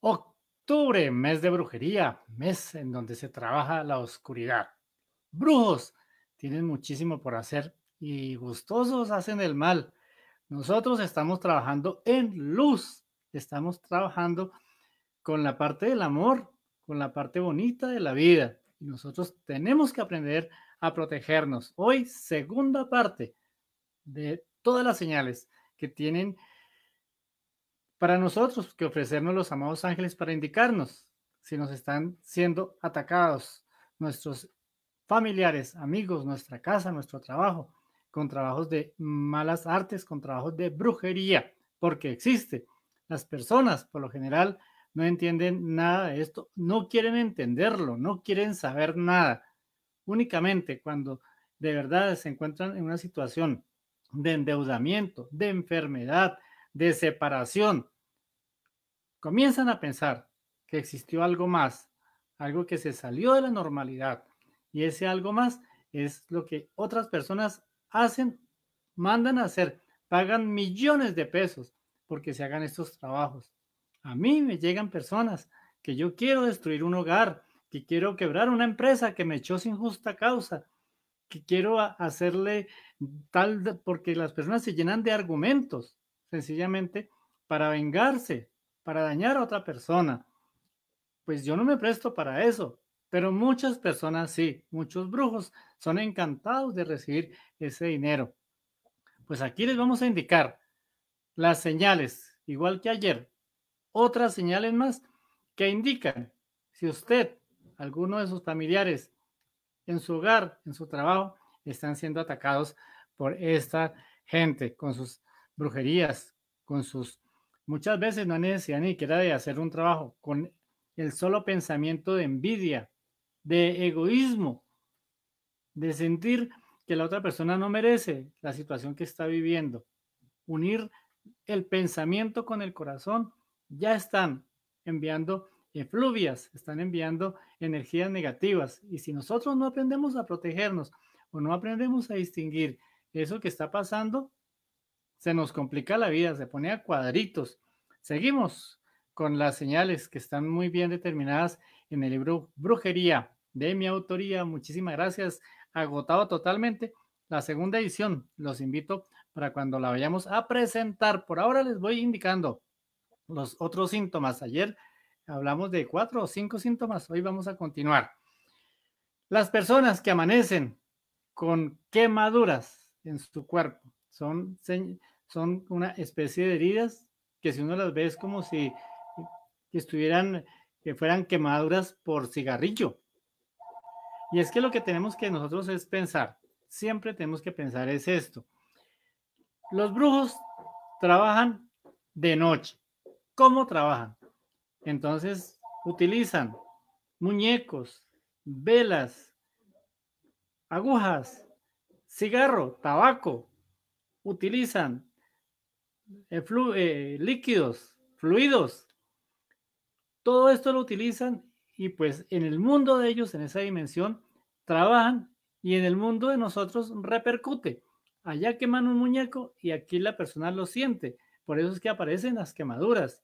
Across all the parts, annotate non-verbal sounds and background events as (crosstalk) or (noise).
Octubre, mes de brujería, mes en donde se trabaja la oscuridad. Brujos, tienen muchísimo por hacer y gustosos hacen el mal. Nosotros estamos trabajando en luz, estamos trabajando con la parte del amor, con la parte bonita de la vida. Y nosotros tenemos que aprender a protegernos. Hoy, segunda parte de todas las señales que tienen para nosotros que ofrecemos los amados ángeles para indicarnos si nos están siendo atacados nuestros familiares, amigos, nuestra casa, nuestro trabajo, con trabajos de malas artes, con trabajos de brujería, porque existe. Las personas, por lo general, no entienden nada de esto, no quieren entenderlo, no quieren saber nada. Únicamente cuando de verdad se encuentran en una situación de endeudamiento, de enfermedad, de separación, comienzan a pensar que existió algo más, algo que se salió de la normalidad. Y ese algo más es lo que otras personas hacen, mandan a hacer, pagan millones de pesos porque se hagan estos trabajos. A mí me llegan personas que yo quiero destruir un hogar, que quiero quebrar una empresa que me echó sin justa causa, que quiero hacerle tal, porque las personas se llenan de argumentos sencillamente para vengarse, para dañar a otra persona. Pues yo no me presto para eso, pero muchas personas sí, muchos brujos son encantados de recibir ese dinero. Pues aquí les vamos a indicar las señales, igual que ayer, otras señales más que indican si usted, alguno de sus familiares, en su hogar, en su trabajo, están siendo atacados por esta gente con sus brujerías con sus... Muchas veces no hay necesidad ni siquiera de hacer un trabajo con el solo pensamiento de envidia, de egoísmo, de sentir que la otra persona no merece la situación que está viviendo. Unir el pensamiento con el corazón, ya están enviando efluvias, están enviando energías negativas. Y si nosotros no aprendemos a protegernos o no aprendemos a distinguir eso que está pasando, se nos complica la vida, se pone cuadritos. Seguimos con las señales que están muy bien determinadas en el libro Brujería de mi autoría. Muchísimas gracias. Agotado totalmente la segunda edición. Los invito para cuando la vayamos a presentar. Por ahora les voy indicando los otros síntomas. Ayer hablamos de cuatro o cinco síntomas. Hoy vamos a continuar. Las personas que amanecen con quemaduras en su cuerpo, son, una especie de heridas que si uno las ve es como si estuvieran, que fueran quemaduras por cigarrillo. Y es que lo que tenemos que nosotros es pensar, siempre tenemos que pensar es esto. Los brujos trabajan de noche. ¿Cómo trabajan? Entonces utilizan muñecos, velas, agujas, cigarro, tabaco, utilizan eh, eh, líquidos, fluidos. Todo esto lo utilizan y pues en el mundo de ellos, en esa dimensión, trabajan y en el mundo de nosotros repercute. Allá queman un muñeco y aquí la persona lo siente. Por eso es que aparecen las quemaduras.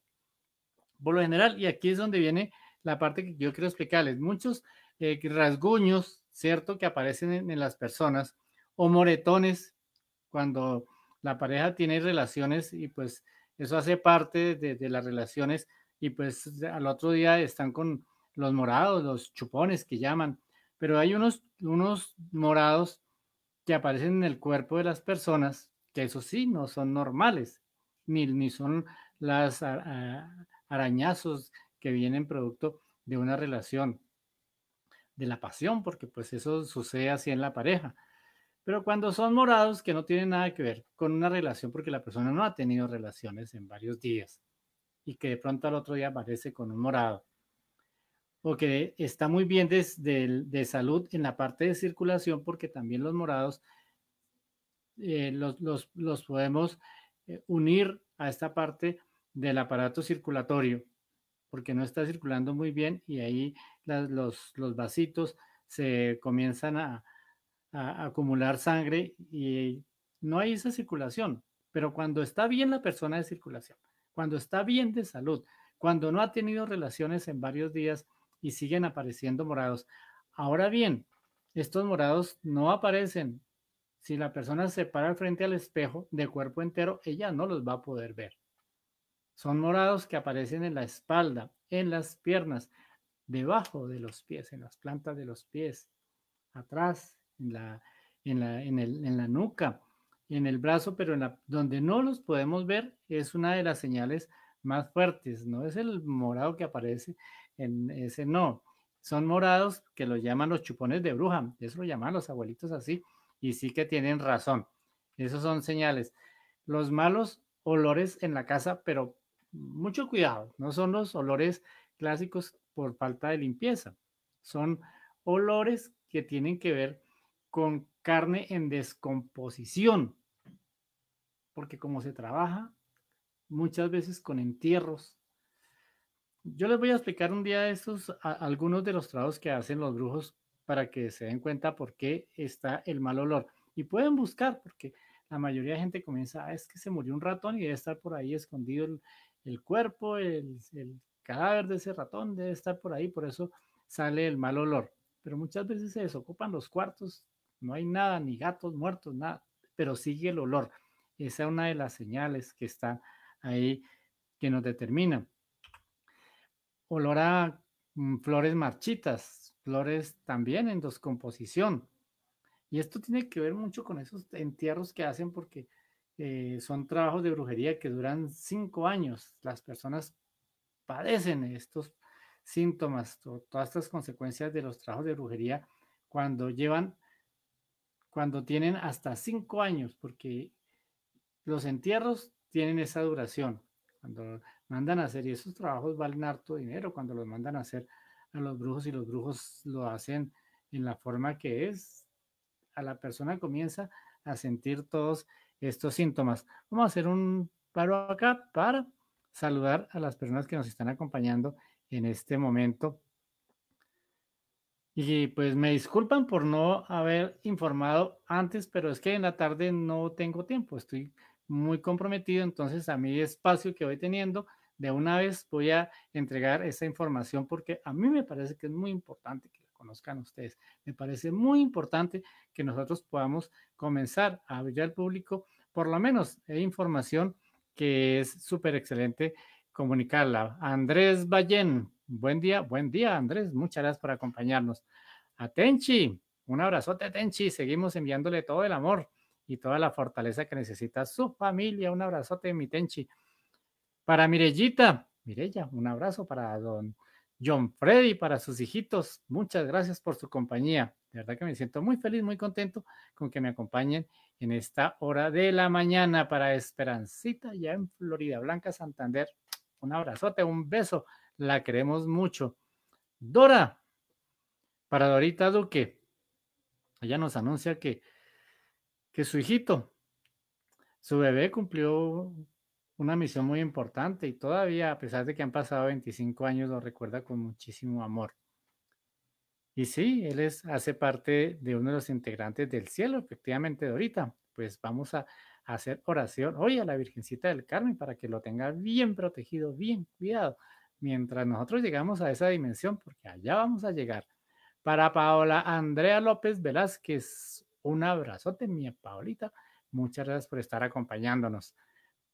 Por lo general, y aquí es donde viene la parte que yo quiero explicarles. Muchos eh, rasguños, ¿cierto? Que aparecen en, en, las personas o moretones cuando la pareja tiene relaciones y pues eso hace parte de, las relaciones y pues al otro día están con los morados, los chupones que llaman, pero hay unos, unos morados que aparecen en el cuerpo de las personas, que eso sí, no son normales, ni, ni son las arañazos que vienen producto de una relación, de la pasión, porque pues eso sucede así en la pareja. Pero cuando son morados, que no tienen nada que ver con una relación porque la persona no ha tenido relaciones en varios días y que de pronto al otro día aparece con un morado, o que está muy bien desde de, salud en la parte de circulación porque también los morados eh, los, podemos eh, unir a esta parte del aparato circulatorio porque no está circulando muy bien y ahí los, los vasitos se comienzan a, acumular sangre y no hay esa circulación. Pero cuando está bien la persona de circulación, cuando está bien de salud, cuando no ha tenido relaciones en varios días y siguen apareciendo morados. Ahora bien, estos morados no aparecen. Si la persona se para frente al espejo de cuerpo entero, ella no los va a poder ver. Son morados que aparecen en la espalda, en las piernas, debajo de los pies, en las plantas de los pies, atrás, en la, en la, en el, en la nuca, en el brazo, pero en la, donde no los podemos ver es una de las señales más fuertes, no es el morado que aparece en ese no, son morados que los llaman los chupones de bruja, eso lo llaman los abuelitos así, y sí que tienen razón, esos son señales. Los malos olores en la casa, pero mucho cuidado, no son los olores clásicos por falta de limpieza, son olores que tienen que ver con carne en descomposición, porque como se trabaja muchas veces con entierros. Yo les voy a explicar un día de estos algunos de los trabajos que hacen los brujos para que se den cuenta por qué está el mal olor. Y pueden buscar, porque la mayoría de gente comienza, ah, es que se murió un ratón y debe estar por ahí escondido el, cuerpo, el, el cadáver de ese ratón debe estar por ahí, por eso sale el mal olor. Pero muchas veces se desocupan los cuartos no hay nada, ni gatos muertos, nada, pero sigue el olor. Esa es una de las señales que está ahí que nos determina. Olor a mm, flores marchitas, flores también en descomposición. Y esto tiene que ver mucho con esos entierros que hacen porque eh, son trabajos de brujería que duran cinco años. Las personas padecen estos síntomas, todas estas consecuencias de los trabajos de brujería cuando llevan cuando tienen hasta cinco años, porque los entierros tienen esa duración. Cuando mandan a hacer, y esos trabajos valen harto dinero, cuando los mandan a hacer a los brujos y los brujos lo hacen en la forma que es, a la persona comienza a sentir todos estos síntomas. Vamos a hacer un paro acá para saludar a las personas que nos están acompañando en este momento y pues me disculpan por no haber informado antes, pero es que en la tarde no tengo tiempo, estoy muy comprometido, entonces a mi espacio que voy teniendo, de una vez voy a entregar esa información porque a mí me parece que es muy importante que la conozcan ustedes. Me parece muy importante que nosotros podamos comenzar a abrir al público, por lo menos, eh, información que es súper excelente comunicarla. Andrés Ballén, Buen día, buen día, Andrés. Muchas gracias por acompañarnos. A Tenchi, un abrazote, Tenchi. Seguimos enviándole todo el amor y toda la fortaleza que necesita su familia. Un abrazote, mi Tenchi. Para Mirellita, Mirella, un abrazo para don John Freddy, para sus hijitos. Muchas gracias por su compañía. De verdad que me siento muy feliz, muy contento con que me acompañen en esta hora de la mañana para Esperancita, ya en Florida Blanca, Santander. Un abrazote, un beso la queremos mucho. Dora, para Dorita Duque, ella nos anuncia que, que su hijito, su bebé cumplió una misión muy importante y todavía, a pesar de que han pasado 25 años, lo recuerda con muchísimo amor. Y sí, él es, hace parte de uno de los integrantes del cielo, efectivamente, Dorita. Pues vamos a, a hacer oración hoy a la Virgencita del Carmen para que lo tenga bien protegido, bien cuidado mientras nosotros llegamos a esa dimensión, porque allá vamos a llegar. Para Paola Andrea López Velázquez, un abrazote, mi Paolita. Muchas gracias por estar acompañándonos.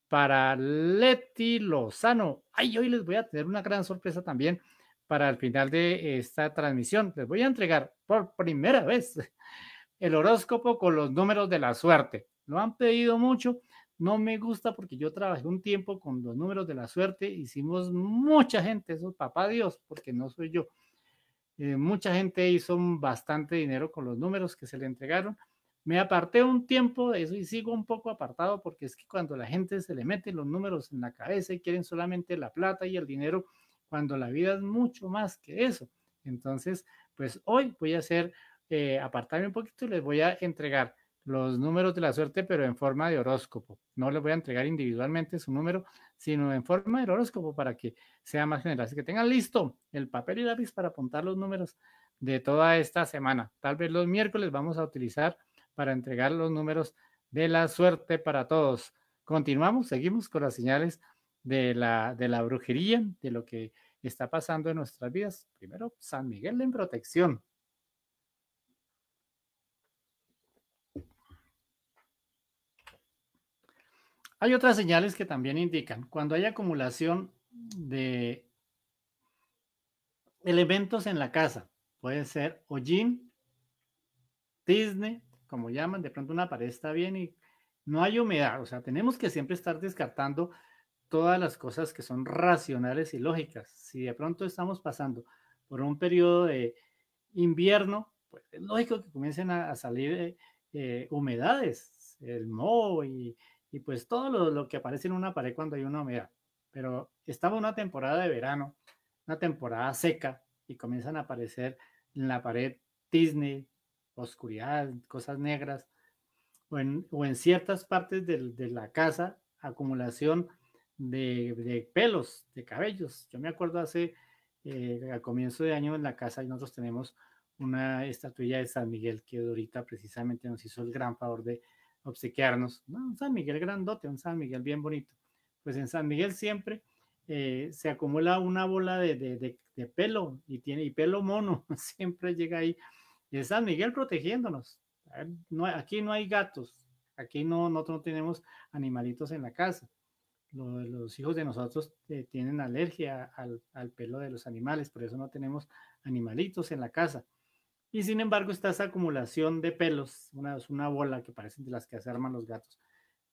Para Leti Lozano, ay, hoy les voy a tener una gran sorpresa también para el final de esta transmisión. Les voy a entregar por primera vez el horóscopo con los números de la suerte. Lo han pedido mucho no me gusta porque yo trabajé un tiempo con los números de la suerte, hicimos mucha gente, eso papá Dios, porque no soy yo. Eh, mucha gente hizo bastante dinero con los números que se le entregaron. Me aparté un tiempo de eso y sigo un poco apartado porque es que cuando la gente se le mete los números en la cabeza y quieren solamente la plata y el dinero, cuando la vida es mucho más que eso. Entonces, pues hoy voy a hacer, eh, apartarme un poquito y les voy a entregar los números de la suerte, pero en forma de horóscopo. No les voy a entregar individualmente su número, sino en forma de horóscopo para que sea más general. Así que tengan listo el papel y lápiz para apuntar los números de toda esta semana. Tal vez los miércoles vamos a utilizar para entregar los números de la suerte para todos. Continuamos, seguimos con las señales de la, de la brujería, de lo que está pasando en nuestras vidas. Primero, San Miguel en protección. Hay otras señales que también indican cuando hay acumulación de elementos en la casa. Puede ser hollín, Disney, como llaman, de pronto una pared está bien y no hay humedad. O sea, tenemos que siempre estar descartando todas las cosas que son racionales y lógicas. Si de pronto estamos pasando por un periodo de invierno, pues es lógico que comiencen a, salir eh, eh, humedades, el moho y y pues todo lo, que aparece en una pared cuando hay una humedad. Pero estaba una temporada de verano, una temporada seca, y comienzan a aparecer en la pared Disney, oscuridad, cosas negras, o en, ciertas partes de, la casa, acumulación de, pelos, de cabellos. Yo me acuerdo hace, eh, comienzo de año en la casa, y nosotros tenemos una estatuilla de San Miguel que ahorita precisamente nos hizo el gran favor de obsequiarnos. un San Miguel grandote, un San Miguel bien bonito. Pues en San Miguel siempre eh, se acumula una bola de, pelo y tiene y pelo mono, (laughs) siempre llega ahí. Y San Miguel protegiéndonos. Ah, no, aquí no hay gatos, aquí no, nosotros no tenemos animalitos en la casa. Los, hijos de nosotros eh, tienen alergia al, al pelo de los animales, por eso no tenemos animalitos en la casa y sin embargo está esa acumulación de pelos, una, es una bola que parecen de las que se arman los gatos.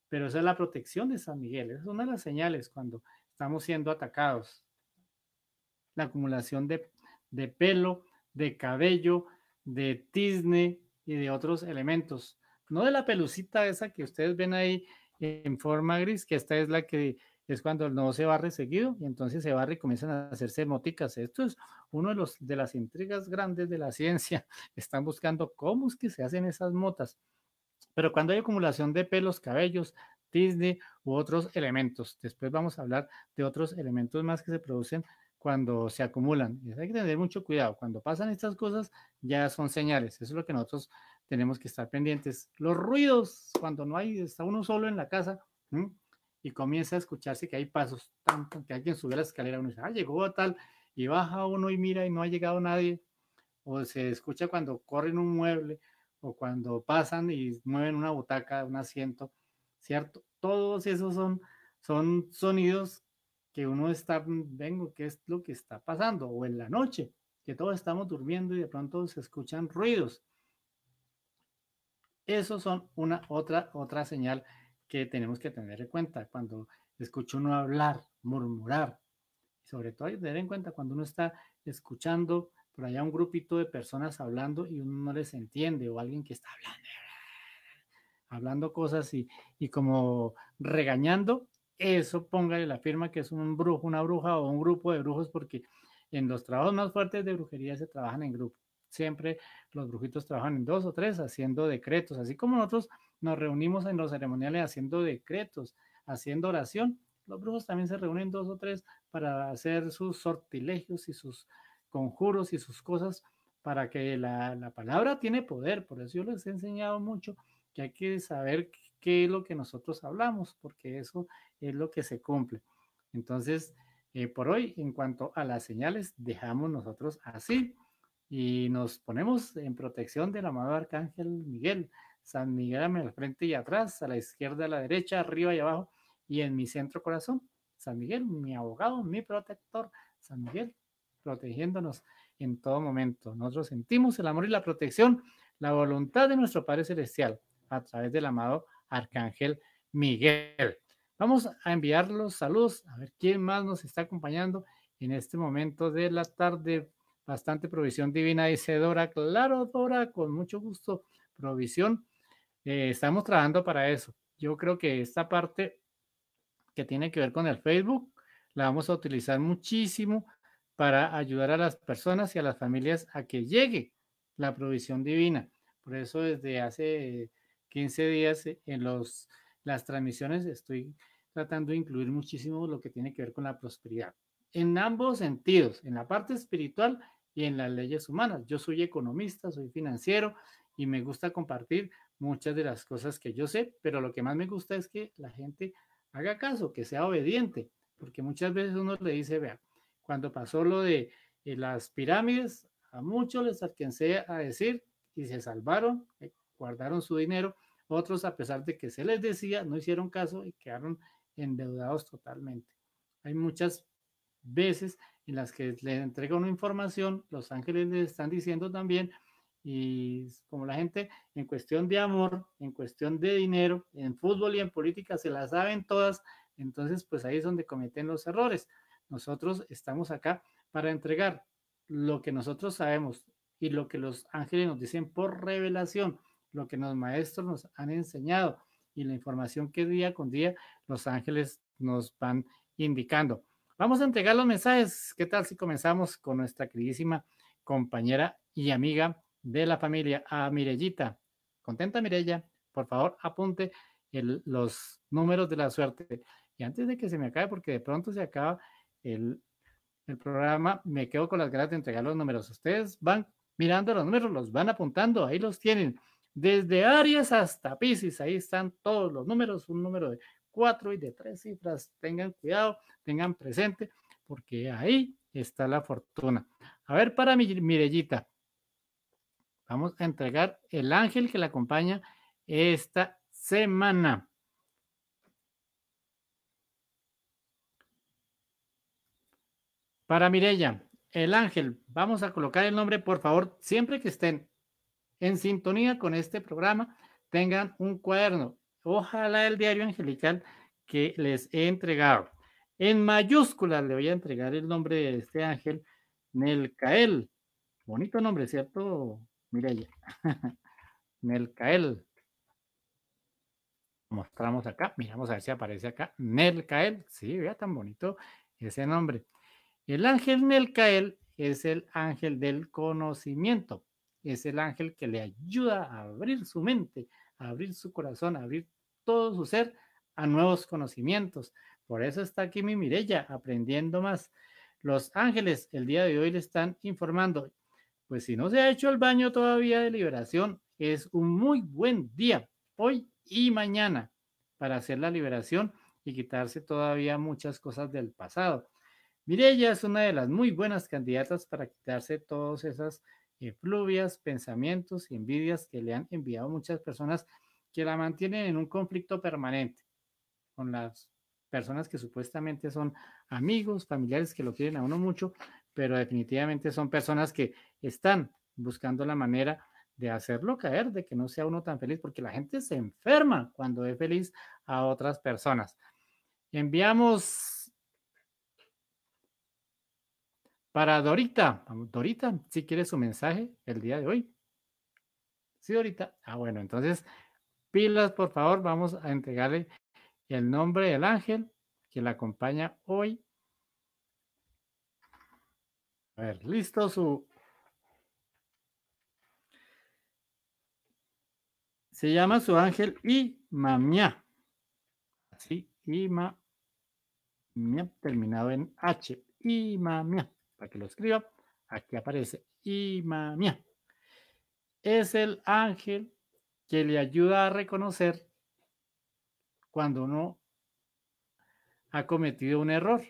Pero esa es la protección de San Miguel, es una de las señales cuando estamos siendo atacados. La acumulación de, de pelo, de cabello, de tizne y de otros elementos. No de la pelucita esa que ustedes ven ahí en forma gris, que esta es la que es cuando no se va reseguido y entonces se va y comienzan a hacerse moticas. Esto es uno de, los, de las intrigas grandes de la (laughs) ciencia. Están buscando cómo es que se hacen esas motas. Pero cuando hay acumulación de pelos, cabellos, Disney u otros elementos. Después vamos a hablar de otros elementos más que se producen cuando se acumulan. hay que tener mucho cuidado. Cuando pasan estas cosas, ya son señales. Eso es lo que nosotros tenemos que estar pendientes. Los ruidos, cuando no hay, está uno solo en la casa, y comienza a escucharse que hay pasos, que alguien sube la escalera, uno dice, ah, llegó tal, y baja uno y mira y no ha llegado nadie, o se escucha cuando corren un mueble, o cuando pasan y mueven una butaca, un asiento, ¿cierto? Todos esos son, son sonidos que uno está, vengo, ¿qué es lo que está pasando? O en la noche, que todos estamos durmiendo y de pronto se escuchan ruidos. Esos son una otra, otra señal que tenemos que tener en cuenta cuando escucho uno hablar, murmurar. Sobre todo hay que tener en cuenta cuando uno está escuchando por allá un grupito de personas hablando y uno no les entiende o alguien que está hablando, (laughs) hablando cosas y, y como regañando, eso póngale la firma que es un brujo, una bruja o un grupo de brujos porque en los trabajos más fuertes de brujería se trabajan en grupo. Siempre los brujitos trabajan en dos o tres haciendo decretos, así como nosotros nos reunimos en los ceremoniales haciendo decretos, haciendo oración. Los brujos también se reúnen dos o tres para hacer sus sortilegios y sus conjuros y sus cosas para que la, la palabra tiene poder. Por eso yo les he enseñado mucho que hay que saber qué es lo que nosotros hablamos, porque eso es lo que se cumple. Entonces, eh, por hoy, en cuanto a las señales, dejamos nosotros así y nos ponemos en protección del amado Arcángel Miguel. San Miguel al frente y atrás, a la izquierda, a la derecha, arriba y abajo, y en mi centro corazón, San Miguel, mi abogado, mi protector, San Miguel, protegiéndonos en todo momento. Nosotros sentimos el amor y la protección, la voluntad de nuestro Padre Celestial a través del amado Arcángel Miguel. Vamos a enviar los saludos, a ver quién más nos está acompañando en este momento de la tarde. Bastante provisión divina, dice Dora. Claro, Dora, con mucho gusto, provisión eh, estamos trabajando para eso. Yo creo que esta parte que tiene que ver con el Facebook la vamos a utilizar muchísimo para ayudar a las personas y a las familias a que llegue la provisión divina. Por eso desde hace 15 días eh, en los, las transmisiones estoy tratando de incluir muchísimo lo que tiene que ver con la prosperidad. En ambos sentidos, en la parte espiritual y en las leyes humanas. Yo soy economista, soy financiero y me gusta compartir muchas de las cosas que yo sé, pero lo que más me gusta es que la gente haga caso, que sea obediente, porque muchas veces uno le dice, vea, cuando pasó lo de eh, las pirámides, a muchos les alcancé a decir y se salvaron, eh, guardaron su dinero, otros a pesar de que se les decía, no hicieron caso y quedaron endeudados totalmente. Hay muchas veces en las que les entrega una información, los ángeles les están diciendo también, y como la gente en cuestión de amor, en cuestión de dinero, en fútbol y en política se la saben todas, entonces pues ahí es donde cometen los errores. Nosotros estamos acá para entregar lo que nosotros sabemos y lo que los ángeles nos dicen por revelación, lo que los maestros nos han enseñado y la información que día con día los ángeles nos van indicando. Vamos a entregar los mensajes. ¿Qué tal si comenzamos con nuestra queridísima compañera y amiga de la familia a Mirellita. Contenta Mirella, por favor apunte los números de la suerte. Y antes de que se me acabe, porque de pronto se acaba el, programa, me quedo con las ganas de entregar los números. Ustedes van mirando los números, los van apuntando, ahí los tienen. Desde Aries hasta Pisces, ahí están todos los números, un número de cuatro y de tres cifras. Tengan cuidado, tengan presente, porque ahí está la fortuna. A ver, para Mirellita, Vamos a entregar el ángel que la acompaña esta semana. Para Mirella, el ángel, vamos a colocar el nombre, por favor, siempre que estén en sintonía con este programa, tengan un cuaderno, ojalá el diario angelical que les he entregado. En mayúsculas le voy a entregar el nombre de este ángel, Nelcael. Bonito nombre, ¿cierto, Mirella, (laughs) Nelcael. Mostramos acá, miramos a ver si aparece acá. Nelcael, sí, vea tan bonito ese nombre. El ángel Nelcael es el ángel del conocimiento, es el ángel que le ayuda a abrir su mente, a abrir su corazón, a abrir todo su ser a nuevos conocimientos. Por eso está aquí mi Mirella aprendiendo más. Los ángeles el día de hoy le están informando pues si no se ha hecho el baño todavía de liberación, es un muy buen día, hoy y mañana, para hacer la liberación y quitarse todavía muchas cosas del pasado. Mirella es una de las muy buenas candidatas para quitarse todas esas eh, fluvias, pensamientos y envidias que le han enviado muchas personas que la mantienen en un conflicto permanente con las personas que supuestamente son amigos, familiares que lo quieren a uno mucho, pero definitivamente son personas que están buscando la manera de hacerlo caer, de que no sea uno tan feliz, porque la gente se enferma cuando es feliz a otras personas. Enviamos para Dorita. Dorita, si ¿sí quiere su mensaje el día de hoy. Sí, Dorita. Ah, bueno, entonces, pilas, por favor, vamos a entregarle el nombre del ángel que la acompaña hoy. A ver, listo su se llama su ángel Imamia. Así, Imamia, terminado en H. Imamia, para que lo escriba, aquí aparece Imamia. Es el ángel que le ayuda a reconocer cuando uno ha cometido un error,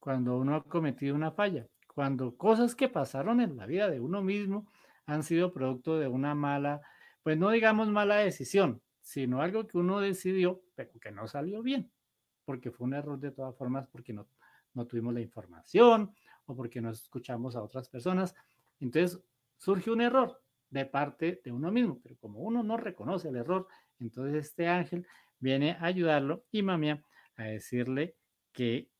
cuando uno ha cometido una falla, cuando cosas que pasaron en la vida de uno mismo han sido producto de una mala pues no digamos mala decisión, sino algo que uno decidió, pero que no salió bien, porque fue un error de todas formas, porque no, no tuvimos la información o porque no escuchamos a otras personas. Entonces surge un error de parte de uno mismo, pero como uno no reconoce el error, entonces este ángel viene a ayudarlo y mamía a decirle que,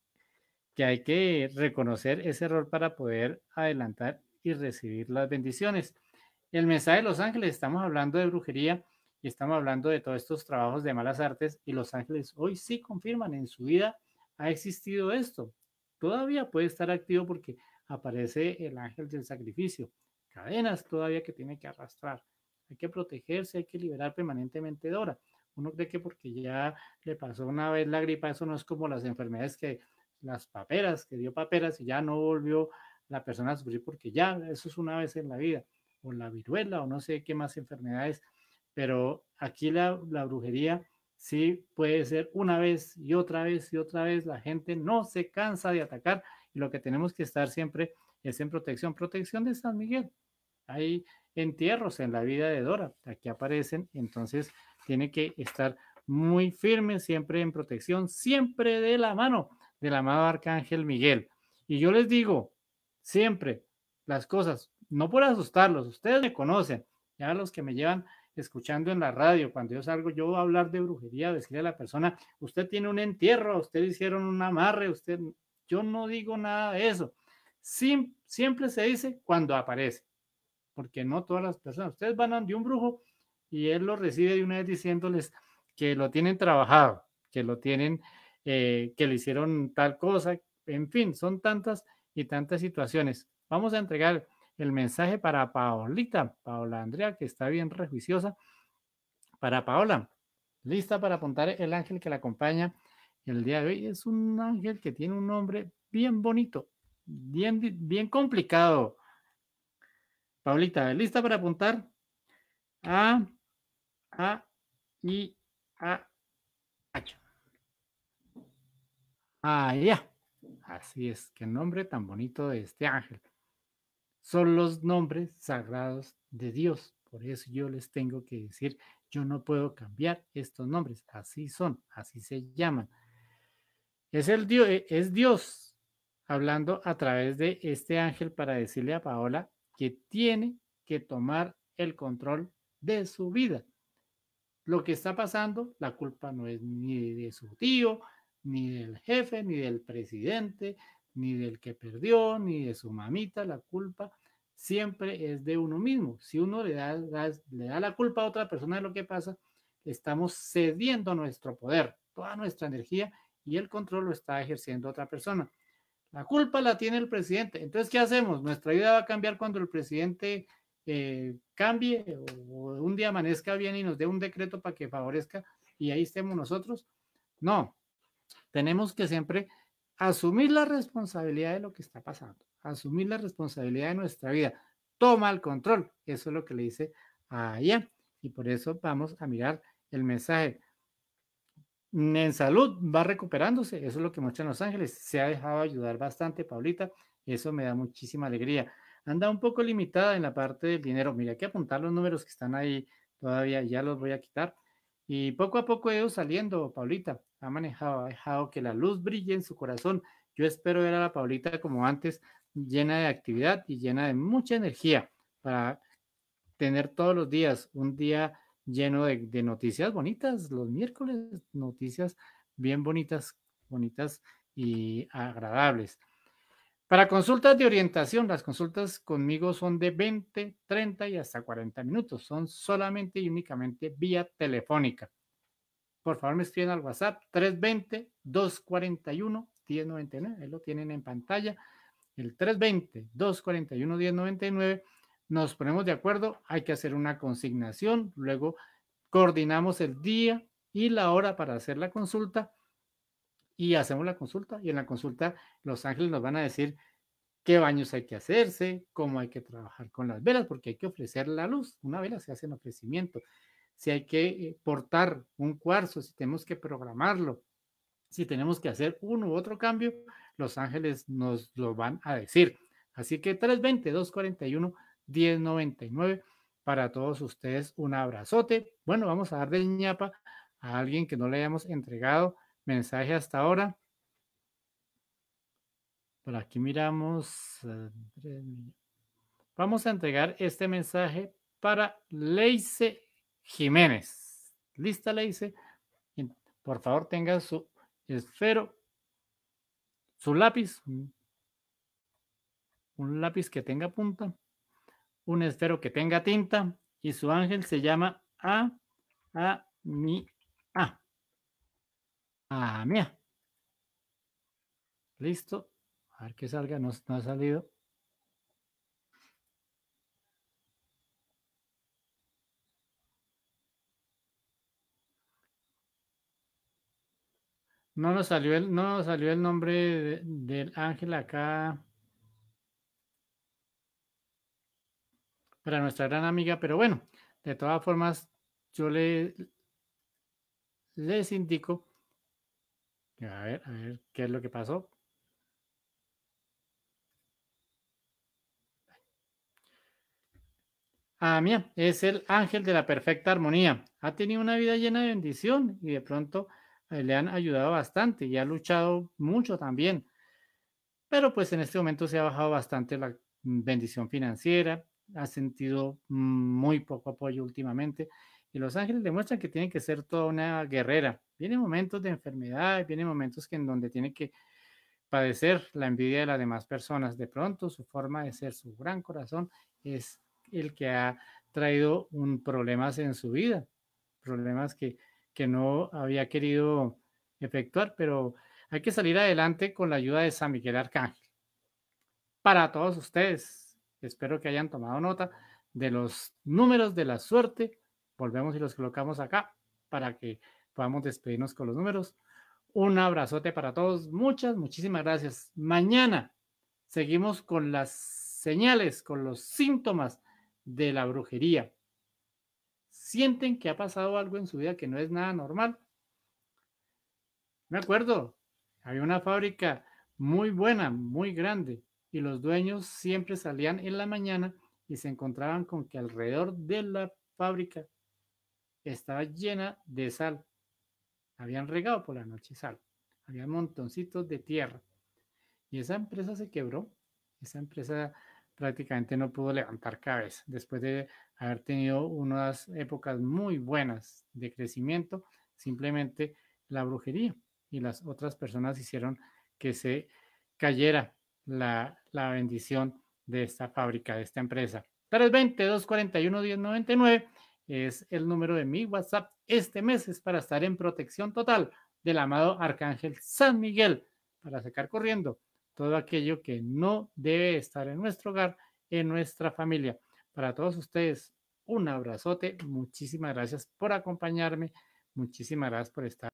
que hay que reconocer ese error para poder adelantar y recibir las bendiciones. El mensaje de Los Ángeles, estamos hablando de brujería y estamos hablando de todos estos trabajos de malas artes y Los Ángeles hoy sí confirman, en su vida ha existido esto. Todavía puede estar activo porque aparece el ángel del sacrificio, cadenas todavía que tiene que arrastrar. Hay que protegerse, hay que liberar permanentemente Dora. Uno cree que porque ya le pasó una vez la gripa, eso no es como las enfermedades que las paperas, que dio paperas y ya no volvió la persona a sufrir porque ya eso es una vez en la vida o la viruela o no sé qué más enfermedades, pero aquí la, la brujería sí puede ser una vez y otra vez y otra vez. La gente no se cansa de atacar y lo que tenemos que estar siempre es en protección, protección de San Miguel. Hay entierros en la vida de Dora, aquí aparecen, entonces tiene que estar muy firme, siempre en protección, siempre de la mano del amado Arcángel Miguel. Y yo les digo, siempre las cosas no por asustarlos, ustedes me conocen, ya los que me llevan escuchando en la radio, cuando yo salgo yo a hablar de brujería, decirle a la persona, usted tiene un entierro, usted hicieron un amarre, usted, yo no digo nada de eso. siempre se dice cuando aparece, porque no todas las personas, ustedes van a un brujo y él lo recibe de una vez diciéndoles que lo tienen trabajado, que lo tienen, eh, que le hicieron tal cosa, en fin, son tantas y tantas situaciones. Vamos a entregar el mensaje para Paolita, Paola Andrea, que está bien rejuiciosa. Para Paola, lista para apuntar el ángel que la acompaña el día de hoy. Es un ángel que tiene un nombre bien bonito, bien, bien complicado. Paolita, lista para apuntar A, A, y A, H. Ah, ya. Así es, qué nombre tan bonito de este ángel son los nombres sagrados de Dios. Por eso yo les tengo que decir, yo no puedo cambiar estos nombres. Así son, así se llaman. Es, el Dios, eh, es Dios hablando a través de este ángel para decirle a Paola que tiene que tomar el control de su vida. Lo que está pasando, la culpa no es ni de su tío, ni del jefe, ni del presidente, ni del que perdió, ni de su mamita, la culpa siempre es de uno mismo. Si uno le da, le da la culpa a otra persona de lo que pasa, estamos cediendo nuestro poder, toda nuestra energía y el control lo está ejerciendo otra persona. La culpa la tiene el presidente. Entonces, ¿qué hacemos? Nuestra vida va a cambiar cuando el presidente eh, cambie o, un día amanezca bien y nos dé un decreto para que favorezca y ahí estemos nosotros. No, tenemos que siempre asumir la responsabilidad de lo que está pasando, asumir la responsabilidad de nuestra vida, toma el control. Eso es lo que le dice a ella Y por eso vamos a mirar el mensaje. En salud va recuperándose, eso es lo que muestran los ángeles. Se ha dejado ayudar bastante, Paulita. Eso me da muchísima alegría. Anda un poco limitada en la parte del dinero. Mira, hay que apuntar los números que están ahí todavía, ya los voy a quitar. Y poco a poco he ido saliendo, Paulita ha manejado, ha dejado que la luz brille en su corazón. Yo espero ver a la Paulita como antes, llena de actividad y llena de mucha energía para tener todos los días un día lleno de, noticias bonitas, los miércoles, noticias bien bonitas, bonitas y agradables. Para consultas de orientación, las consultas conmigo son de 20, 30 y hasta 40 minutos. Son solamente y únicamente vía telefónica por favor me escriben al WhatsApp 320-241-1099. Ahí lo tienen en pantalla. El 320-241-1099. Nos ponemos de acuerdo. Hay que hacer una consignación. Luego coordinamos el día y la hora para hacer la consulta. Y hacemos la consulta. Y en la consulta los ángeles nos van a decir qué baños hay que hacerse, cómo hay que trabajar con las velas, porque hay que ofrecer la luz. Una vela se hace en ofrecimiento si hay que eh, portar un cuarzo, si tenemos que programarlo, si tenemos que hacer uno u otro cambio, los ángeles nos lo van a decir. Así que 320-241-1099 para todos ustedes. Un abrazote. Bueno, vamos a darle ñapa a alguien que no le hayamos entregado mensaje hasta ahora. Por aquí miramos. Vamos a entregar este mensaje para Leice Jiménez. Lista le dice. Por favor, tenga su esfero, su lápiz, un lápiz que tenga punta, un esfero que tenga tinta y su ángel se llama A, A, Mi, A. A, Mía. Listo. A ver que salga, no ha salido. No nos salió el, no salió el nombre del ángel acá. Para nuestra gran amiga, pero bueno, de todas formas, yo le, les indico. A ver, a ver qué es lo que pasó. Ah, mira, es el ángel de la perfecta armonía. Ha tenido una vida llena de bendición y de pronto eh, le han ayudado bastante y ha luchado mucho también. Pero pues en este momento se ha bajado bastante la mm, bendición financiera, ha sentido mm, muy poco apoyo últimamente y Los Ángeles demuestran que tiene que ser toda una guerrera. Vienen momentos de enfermedad, vienen momentos en donde tiene que padecer la envidia de las demás personas. De pronto su forma de ser, su gran corazón es el que ha traído un problemas en su vida, problemas que que no había querido efectuar, pero hay que salir adelante con la ayuda de San Miguel Arcángel. Para todos ustedes, espero que hayan tomado nota de los números de la suerte. Volvemos y los colocamos acá para que podamos despedirnos con los números. Un abrazote para todos. Muchas, muchísimas gracias. Mañana seguimos con las señales, con los síntomas de la brujería sienten que ha pasado algo en su vida que no es nada normal. Me acuerdo, había una fábrica muy buena, muy grande, y los dueños siempre salían en la mañana y se encontraban con que alrededor de la fábrica estaba llena de sal. Habían regado por la noche sal, había montoncitos de tierra. Y esa empresa se quebró, esa empresa prácticamente no pudo levantar cabeza después de haber tenido unas épocas muy buenas de crecimiento, simplemente la brujería y las otras personas hicieron que se cayera la, bendición de esta fábrica, de esta empresa. 320-241-1099 es el número de mi WhatsApp. Este mes es para estar en protección total del amado Arcángel San Miguel, para sacar corriendo todo aquello que no debe estar en nuestro hogar, en nuestra familia. Para todos ustedes, un abrazote. Muchísimas gracias por acompañarme. Muchísimas gracias por estar.